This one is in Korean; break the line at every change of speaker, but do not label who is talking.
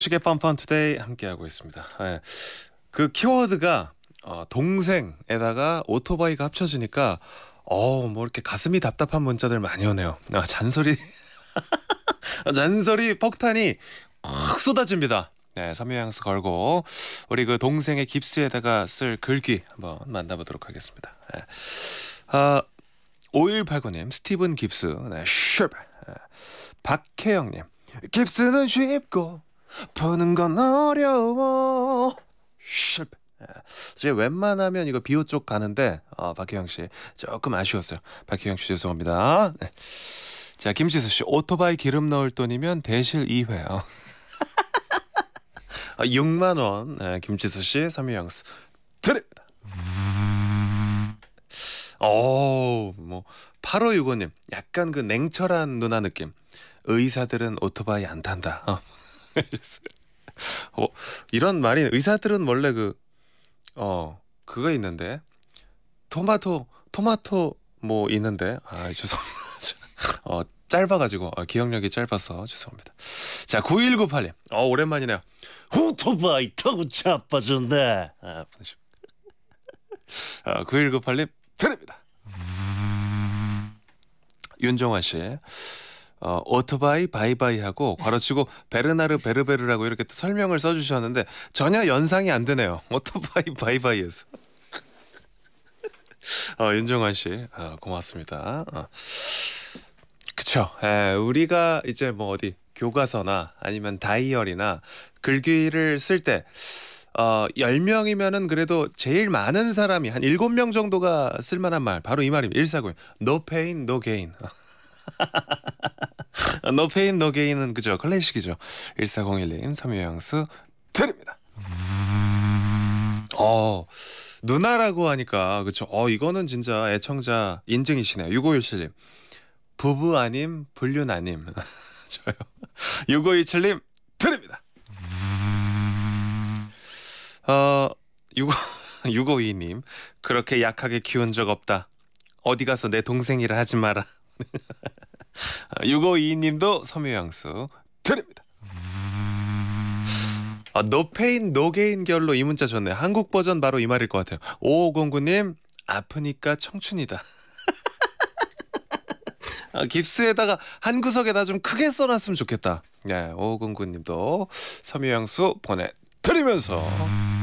시계 팜팜 투데이 함께하고 있습니다. 네. 그 키워드가 어, 동생에다가 오토바이가 합쳐지니까 어뭐 이렇게 가슴이 답답한 문자들 많이 오네요. 아, 잔소리 잔소리 폭탄이 확 쏟아집니다. 네, 삼요양수 걸고 우리 그 동생의 깁스에다가 쓸 글귀 한번 만나보도록 하겠습니다. 네. 아, 5189님 스티븐 깁스 네, 쉽 예. 박혜영님 깁스는 쉽고 보는 건 어려워 실패 제 예. 웬만하면 이거 비오 쪽 가는데 어, 박혜영 씨 조금 아쉬웠어요 박혜영 씨 죄송합니다 네. 자 김지수 씨 오토바이 기름 넣을 돈이면 대실 2회 어. 6만 원 네, 김지수 씨 삼유영수 드립니다 어뭐 8565님 약간 그 냉철한 누나 느낌 의사들은 오토바이 안 탄다 어. 어, 이런 말이 의사들은 원래 그 어 그거 있는데 토마토 토마토 뭐 있는데 아 죄송합니다. 어 짧아가지고 어, 기억력이 짧아서 죄송합니다. 자 9198님 어 오랜만이네요. 오토바이 타고 자빠졌네. 아, 아 9198님 어, 드립니다. 윤종환 씨. 어, 오토바이 바이바이하고 괄호치고 베르나르 베르베르라고 이렇게 또 설명을 써주셨는데 전혀 연상이 안 되네요. 오토바이 바이바이에서. 어, 윤종환씨 어, 고맙습니다. 어. 그쵸. 에, 우리가 이제 뭐 어디 교과서나 아니면 다이어리나 글귀를 쓸 때 어, 10명이면은 그래도 제일 많은 사람이 한 7명 정도가 쓸만한 말 바로 이 말입니다. 1사9 1 No pain, no gain 노 페인 노 게인은 그죠 클래식이죠 1401님 섬유향수 드립니다 어 누나라고 하니까 그쵸 어 이거는 진짜 애청자 인증이시네요 6517님 부부 아님 불륜 아님 저요 6527님 드립니다 어 65, 652님 그렇게 약하게 키운 적 없다 어디 가서 내 동생이라 하지 마라 6522님도 아, 섬유양수 드립니다. 아, 노페인 노게인 결로 이 문자 좋네. 한국 버전 바로 이 말일 것 같아요. 5 5 0님 아프니까 청춘이다. 아, 깁스에다가 한 구석에다 좀 크게 써놨으면 좋겠다. 예, 5 5 0님도 섬유양수 보내드리면서